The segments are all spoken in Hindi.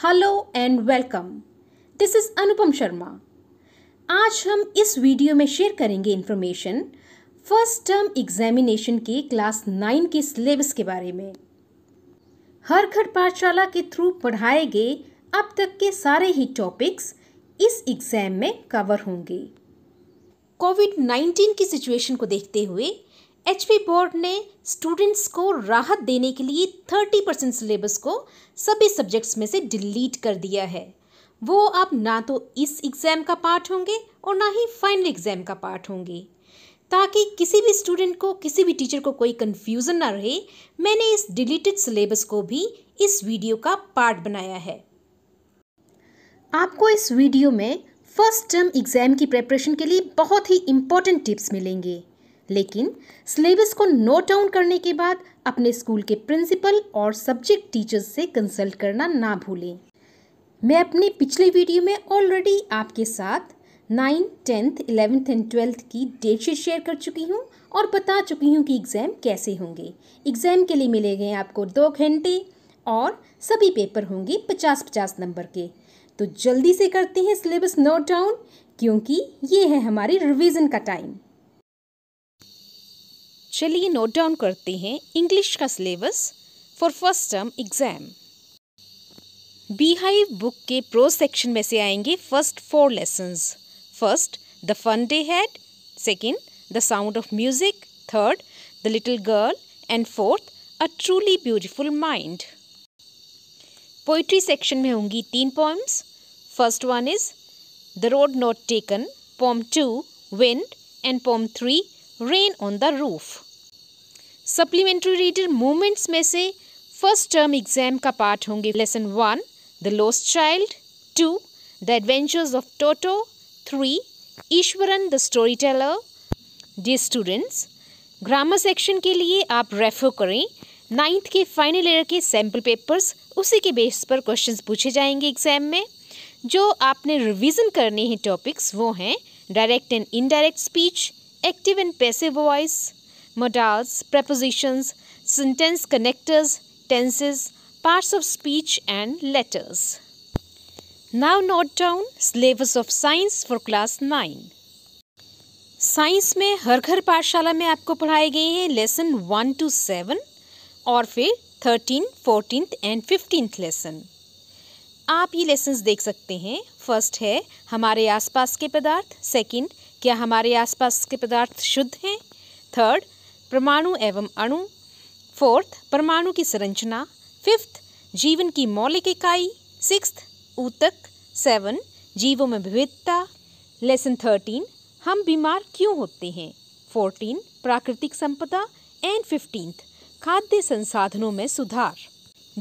Hello and welcome this is Anupam Sharma आज हम इस वीडियो में शेयर करेंगे इन्फॉर्मेशन फर्स्ट टर्म एग्जामिनेशन के क्लास नाइन के सिलेबस के बारे में हर घर पाठशाला के थ्रू पढ़ाए गए अब तक के सारे ही टॉपिक्स इस एग्ज़ाम में कवर होंगे कोविड नाइन्टीन की सिचुएशन को देखते हुए एच बोर्ड ने स्टूडेंट्स को राहत देने के लिए थर्टी परसेंट सिलेबस को सभी सब्जेक्ट्स में से डिलीट कर दिया है वो अब ना तो इस एग्ज़ाम का पार्ट होंगे और ना ही फाइनल एग्ज़ाम का पार्ट होंगे ताकि किसी भी स्टूडेंट को किसी भी टीचर को कोई कन्फ्यूज़न ना रहे मैंने इस डिलीटेड सिलेबस को भी इस वीडियो का पार्ट बनाया है आपको इस वीडियो में फर्स्ट टर्म एग्ज़ाम की प्रेपरेशन के लिए बहुत ही इम्पोर्टेंट टिप्स मिलेंगे लेकिन सिलेबस को नोट डाउन करने के बाद अपने स्कूल के प्रिंसिपल और सब्जेक्ट टीचर्स से कंसल्ट करना ना भूलें मैं अपने पिछले वीडियो में ऑलरेडी आपके साथ nine tenth eleventh and twelfth की डेट शीट शेयर कर चुकी हूँ और बता चुकी हूँ कि एग्ज़ाम कैसे होंगे एग्ज़ाम के लिए मिले गए आपको दो घंटे और सभी पेपर होंगे पचास पचास नंबर के तो जल्दी से करते हैं सिलेबस नोट डाउन क्योंकि ये है हमारे रिवीजन का टाइम चलिए नोट डाउन करते हैं इंग्लिश का syllabus for first term exam Beehive book के प्रो सेक्शन में से आएंगे first four lessons first the fun they had second the sound of music third the little girl and fourth a truly beautiful mind poetry section में होंगी तीन poems first one is the road not taken poem two wind and poem three rain on the roof supplementary reader moments में से फर्स्ट टर्म एग्जाम का पार्ट होंगे lesson one the lost child two the adventures of Toto three Iswaran the story teller dear students grammar section के लिए आप रेफर करें नाइन्थ के फाइनल ईयर के सैम्पल पेपर्स उसी के बेस पर क्वेश्चंस पूछे जाएंगे एग्जाम में जो आपने रिवीजन करने हैं टॉपिक्स वो हैं direct and indirect speech active and passive voice, modals, prepositions, sentence connectors, tenses, parts of speech and letters. Now note down syllabus of science for class 9. Science में हर घर पाठशाला में आपको पढ़ाए गए हैं लेसन वन टू सेवन और फिर thirteen fourteen and fifteen lesson आप ये लेसन्स देख सकते हैं फर्स्ट है हमारे आसपास के पदार्थ सेकंड क्या हमारे आसपास के पदार्थ शुद्ध हैं थर्ड परमाणु एवं अणु फोर्थ परमाणु की संरचना फिफ्थ जीवन की मौलिक इकाई सिक्स ऊतक सेवन जीवों में विविधता लेसन थर्टीन हम बीमार क्यों होते हैं फोर्टीन प्राकृतिक संपदा एंड फिफ्टींथ खाद्य संसाधनों में सुधार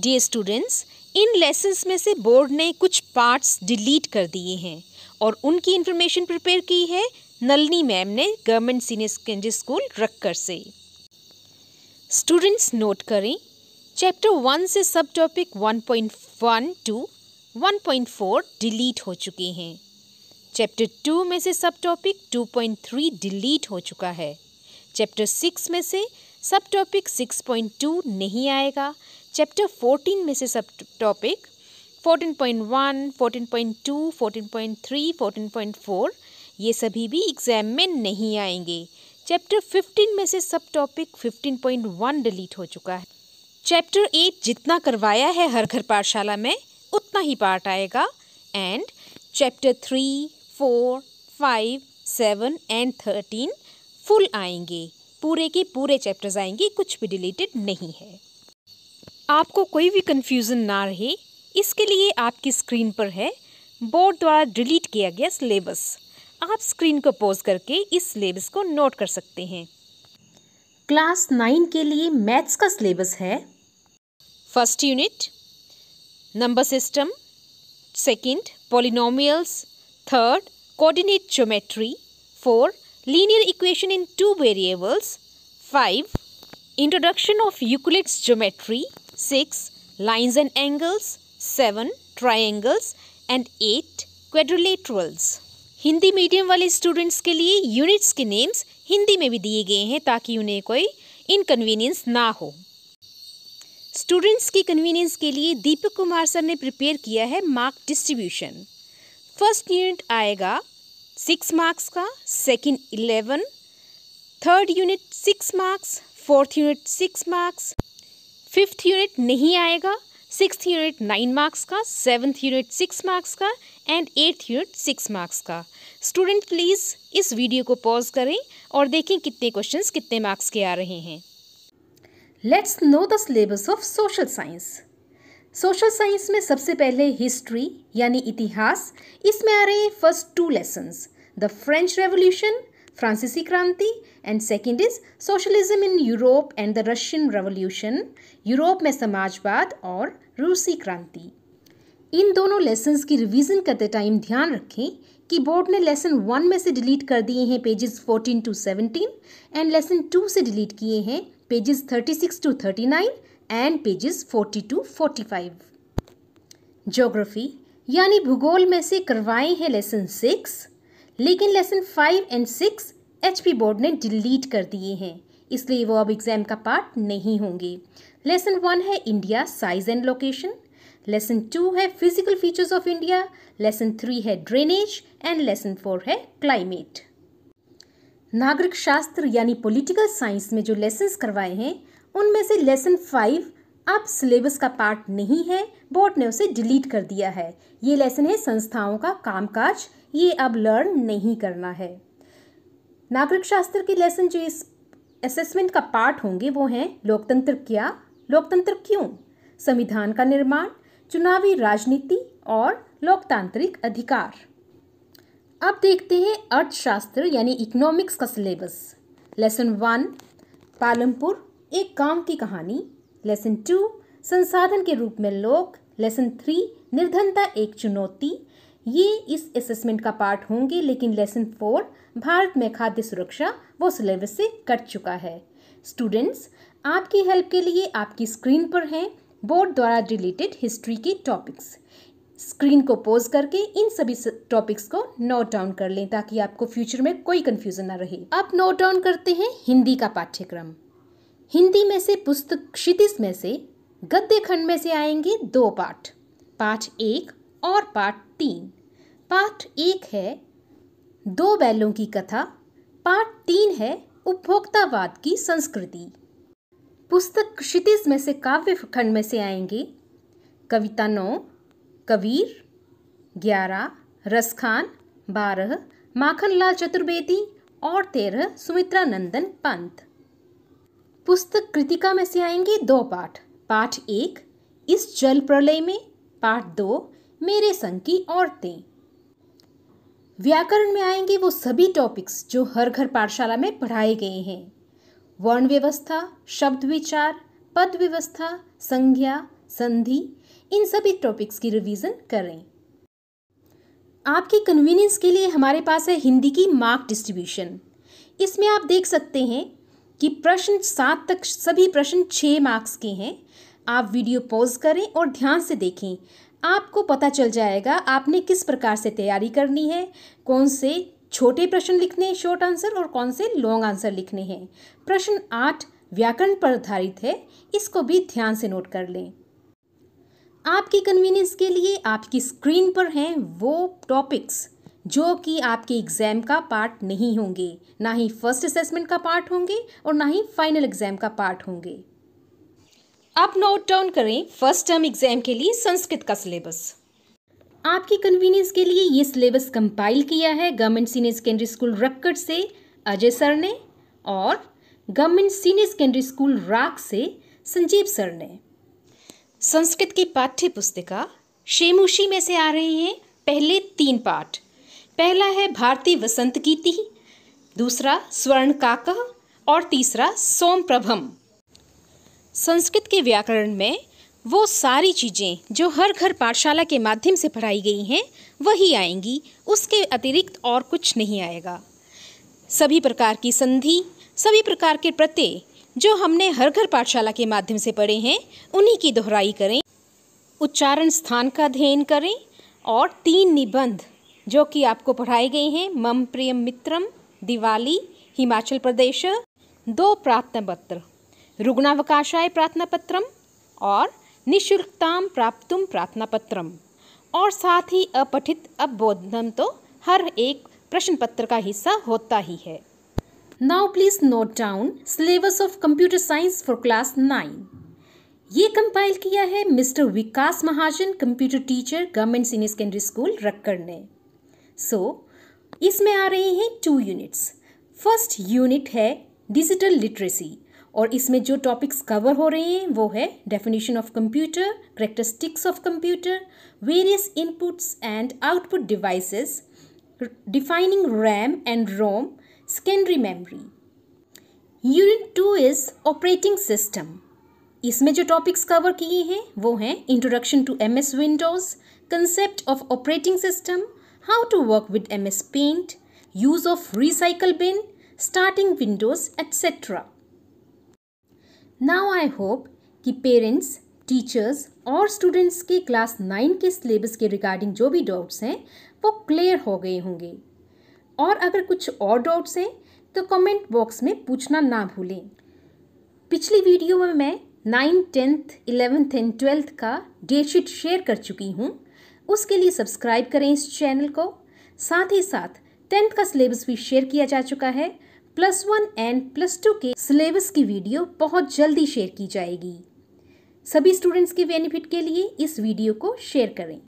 डी स्टूडेंट्स इन लेसन्स में से बोर्ड ने कुछ पार्ट्स डिलीट कर दिए हैं और उनकी इन्फॉर्मेशन प्रिपेयर की है नलनी मैम ने government senior secondary school Rakkar से स्टूडेंट्स नोट करें चैप्टर वन से sub topic one point one to one point four delete हो चुके हैं चैप्टर टू में से sub topic two point three delete हो चुका है चैप्टर सिक्स में से sub topic six point two नहीं आएगा चैप्टर फोर्टीन में से sub topic fourteen point one fourteen point two fourteen point three fourteen point four ये सभी भी एग्ज़ाम में नहीं आएंगे चैप्टर 15 में से सब टॉपिक 15.1 डिलीट हो चुका है चैप्टर 8 जितना करवाया है हर घर पाठशाला में उतना ही पार्ट आएगा and chapter three four five seven and thirteen full आएंगे पूरे के पूरे चैप्टर्स आएंगे कुछ भी डिलीटेड नहीं है आपको कोई भी कन्फ्यूज़न ना रहे इसके लिए आपकी स्क्रीन पर है बोर्ड द्वारा डिलीट किया गया सिलेबस आप स्क्रीन को पोज करके इस सिलेबस को नोट कर सकते हैं क्लास नाइन के लिए मैथ्स का सिलेबस है first unit number system second polynomials third coordinate geometry four linear equation in two variables five introduction of Euclid's geometry six lines and angles seven triangles and eight quadrilaterals. Hindi medium वाले स्टूडेंट्स के लिए यूनिट्स के नेम्स हिंदी में भी दिए गए हैं ताकि उन्हें कोई इनकन्वीनियंस ना हो स्टूडेंट्स की कन्वीनियंस के लिए दीपक कुमार सर ने प्रिपेयर किया है मार्क डिस्ट्रीब्यूशन फर्स्ट यूनिट आएगा सिक्स मार्क्स का second eleven third unit six marks fourth unit six marks fifth unit नहीं आएगा सिक्स यूनिट नाइन मार्क्स का सेवन्थ यूनिट सिक्स मार्क्स का and eighth unit six marks का स्टूडेंट प्लीज़ इस वीडियो को पॉज करें और देखें कितने क्वेश्चंस कितने मार्क्स के आ रहे हैं let's know the syllabus of social science social science में सबसे पहले हिस्ट्री यानी इतिहास इसमें आ रहे हैं first two lessons the French revolution फ्रांसीसी क्रांति and second is socialism in Europe and the Russian revolution Europe में समाजवाद और रूसी क्रांति इन दोनों लेसन की रिविजन करते टाइम ध्यान रखें कि बोर्ड ने लेसन वन में से डिलीट कर दिए हैं pages fourteen to seventeen and lesson two से डिलीट किए हैं pages thirty six to thirty nine and pages forty to forty five geography यानी भूगोल में से करवाए हैं लेसन सिक्स लेकिन lesson five and six H board ने डिलीट कर दिए हैं इसलिए वो अब एग्ज़ाम का पार्ट नहीं होंगे लेसन वन है India size and location lesson two है physical features of India lesson three है ड्रेनेज एंड लेसन फोर है क्लाइमेट नागरिक शास्त्र यानी पॉलिटिकल साइंस में जो लेसन्स करवाए हैं उनमें से लेसन फाइव अब सिलेबस का पार्ट नहीं है बोर्ड ने उसे डिलीट कर दिया है ये लेसन है संस्थाओं का कामकाज ये अब लर्न नहीं करना है नागरिक शास्त्र के लेसन जो इस असेसमेंट का पार्ट होंगे वो हैं लोकतंत्र क्या लोकतंत्र क्यों संविधान का निर्माण चुनावी राजनीति और लोकतांत्रिक अधिकार अब देखते हैं अर्थशास्त्र यानी इकोनॉमिक्स का सिलेबस लेसन वन पालमपुर एक काम की कहानी लेसन टू संसाधन के रूप में लोक लेसन थ्री निर्धनता एक चुनौती ये इस असेसमेंट का पार्ट होंगे लेकिन लेसन फोर भारत में खाद्य सुरक्षा वो सिलेबस से कट चुका है स्टूडेंट्स आपकी हेल्प के लिए आपकी स्क्रीन पर हैं बोर्ड द्वारा रिलेटेड हिस्ट्री की टॉपिक्स स्क्रीन को पोज करके इन सभी टॉपिक्स को नोट डाउन कर लें ताकि आपको फ्यूचर में कोई कन्फ्यूज़न ना रहे आप नोट डाउन करते हैं हिंदी का पाठ्यक्रम हिंदी में से पुस्तक क्षितिज में से गद्य खंड में से आएंगे दो पाठ पाठ एक और पाठ तीन पाठ एक है दो बैलों की कथा पाठ तीन है उपभोक्तावाद की संस्कृति पुस्तक क्षितिज में से काव्य खंड में से आएंगी कविता नौ कबीर ग्यारह रसखान बारह माखनलाल चतुर्वेदी और तेरह सुमित्रा नंदन पंत पुस्तक कृतिका में से आएंगे दो पाठ पाठ एक इस जल प्रलय में पाठ दो मेरे संग की औरतें व्याकरण में आएंगे वो सभी टॉपिक्स जो हर घर पाठशाला में पढ़ाए गए हैं वर्ण व्यवस्था शब्द विचार पद व्यवस्था संज्ञा संधि इन सभी टॉपिक्स की रिवीजन करें आपकी कन्वीनियंस के लिए हमारे पास है हिंदी की मार्क डिस्ट्रीब्यूशन इसमें आप देख सकते हैं कि प्रश्न सात तक सभी प्रश्न छः मार्क्स के हैं आप वीडियो पॉज करें और ध्यान से देखें आपको पता चल जाएगा आपने किस प्रकार से तैयारी करनी है कौन से छोटे प्रश्न लिखने हैं शॉर्ट आंसर और कौन से लॉन्ग आंसर लिखने हैं प्रश्न आठ व्याकरण पर आधारित है इसको भी ध्यान से नोट कर लें आपकी कन्वीनियंस के लिए आपकी स्क्रीन पर हैं वो टॉपिक्स जो कि आपके एग्ज़ाम का पार्ट नहीं होंगे ना ही फर्स्ट असेसमेंट का पार्ट होंगे और ना ही फाइनल एग्ज़ाम का पार्ट होंगे अब नोट डाउन करें फर्स्ट टर्म एग्ज़ाम के लिए संस्कृत का सिलेबस आपकी कन्वीनियंस के लिए ये सिलेबस कंपाइल किया है government senior secondary school Rakkar से अजय सर ने और गवर्नमेंट सीनियर सेकेंडरी स्कूल राग से संजीव सर ने संस्कृत की पाठ्य पुस्तिका शेमुशी में से आ रही है पहले तीन पाठ पहला है भारतीय वसंत गीति दूसरा स्वर्ण काका और तीसरा सोम प्रभम संस्कृत के व्याकरण में वो सारी चीज़ें जो हर घर पाठशाला के माध्यम से पढ़ाई गई हैं वही आएंगी उसके अतिरिक्त और कुछ नहीं आएगा सभी प्रकार की संधि सभी प्रकार के प्रत्यय जो हमने हर घर पाठशाला के माध्यम से पढ़े हैं उन्हीं की दोहराई करें उच्चारण स्थान का अध्ययन करें और तीन निबंध जो कि आपको पढ़ाए गए हैं मम प्रियम मित्रम दिवाली हिमाचल प्रदेश दो प्रार्थना पत्र रुग्णावकाशाय प्रार्थना पत्रम और निःशुल्कताम प्रार्थना पत्र और साथ ही अपठित अबोधन तो हर एक प्रश्न पत्र का हिस्सा होता ही है now please note down syllabus of computer science for class nine ये कंपाइल किया है Mr Vikas Mahajan computer teacher government senior secondary school Rakkar ने सो so, इसमें आ रहे हैं टू यूनिट्स फर्स्ट यूनिट है डिजिटल लिटरेसी और इसमें जो टॉपिक्स कवर हो रहे हैं वो है definition of computer characteristics of computer various inputs and output devices defining RAM and ROM secondary memory unit two is operating system इसमें जो टॉपिक्स कवर किए हैं वो हैं introduction to M S Windows concept of operating system how to work with M S paint use of recycle bin starting Windows etcetera now I hope कि पेरेंट्स टीचर्स और स्टूडेंट्स के क्लास नाइन के सिलेबस के रिगार्डिंग जो भी डाउट्स हैं वो क्लियर हो गए होंगे और अगर कुछ और डाउट्स हैं तो कमेंट बॉक्स में पूछना ना भूलें पिछली वीडियो में मैं nine tenth eleventh and twelfth का डेट शीट शेयर कर चुकी हूँ उसके लिए सब्सक्राइब करें इस चैनल को साथ ही साथ टेंथ का सिलेबस भी शेयर किया जा चुका है plus one and plus two के सिलेबस की वीडियो बहुत जल्दी शेयर की जाएगी सभी स्टूडेंट्स के बेनिफिट के लिए इस वीडियो को शेयर करें